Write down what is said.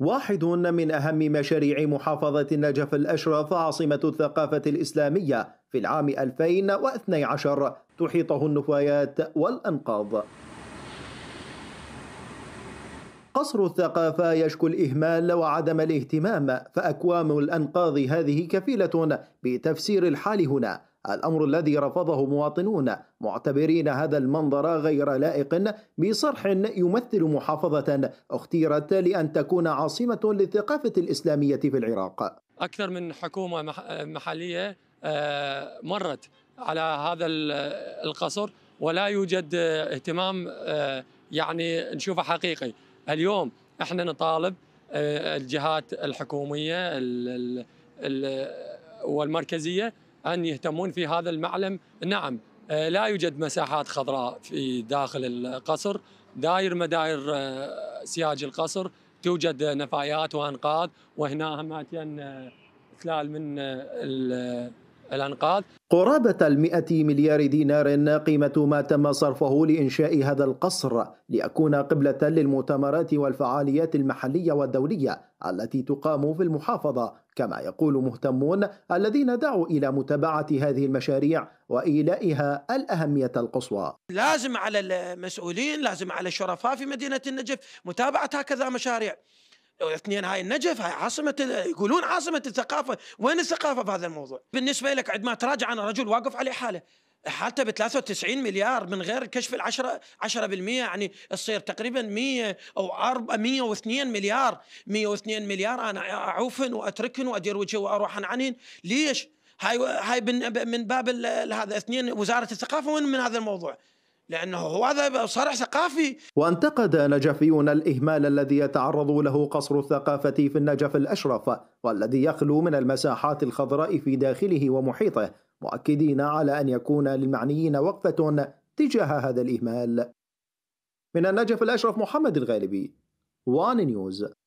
واحد من أهم مشاريع محافظة النجف الأشرف عاصمة الثقافة الإسلامية في العام 2012 تحيطه النفايات والأنقاض قصر الثقافة يشكو الإهمال وعدم الاهتمام فأكوام الأنقاض هذه كفيلة بتفسير الحال هنا الأمر الذي رفضه مواطنون معتبرين هذا المنظر غير لائق بصرح يمثل محافظة اختيرت لأن تكون عاصمة للثقافة الإسلامية في العراق أكثر من حكومة محلية آه، مرت على هذا القصر ولا يوجد اهتمام آه، يعني نشوفه حقيقي اليوم احنا نطالب آه، الجهات الحكوميه والمركزيه ان يهتمون في هذا المعلم نعم آه، لا يوجد مساحات خضراء في داخل القصر داير مداير آه، سياج القصر توجد نفايات وانقاض وهنا هم اتين تلال آه، من الأنقاض قرابة المئة مليار دينار قيمة ما تم صرفه لإنشاء هذا القصر ليكون قبلة للمؤتمرات والفعاليات المحلية والدولية التي تقام في المحافظة كما يقول مهتمون الذين دعوا إلى متابعة هذه المشاريع وإيلائها الأهمية القصوى لازم على المسؤولين لازم على الشرفاء في مدينة النجف متابعة هكذا مشاريع اثنين هاي النجف هاي عاصمة يقولون عاصمة الثقافة وين الثقافة بهذا الموضوع بالنسبة لك عندما تراجع أنا رجل واقف على حالة حالته ب 93 مليار من غير كشف ال 10 10% يعني تصير تقريبا 100 او 102 مليار 102 مليار انا اعوفن واتركن وادير وجهي واروح عنهن ليش؟ هاي هاي من باب هذا اثنين وزاره الثقافه وين من هذا الموضوع؟ لأنه هو هذا صرح ثقافي وانتقد نجفيون الإهمال الذي يتعرض له قصر الثقافة في النجف الأشرف والذي يخلو من المساحات الخضراء في داخله ومحيطه مؤكدين على أن يكون للمعنيين وقفة تجاه هذا الإهمال من النجف الأشرف محمد الغالبي وان نيوز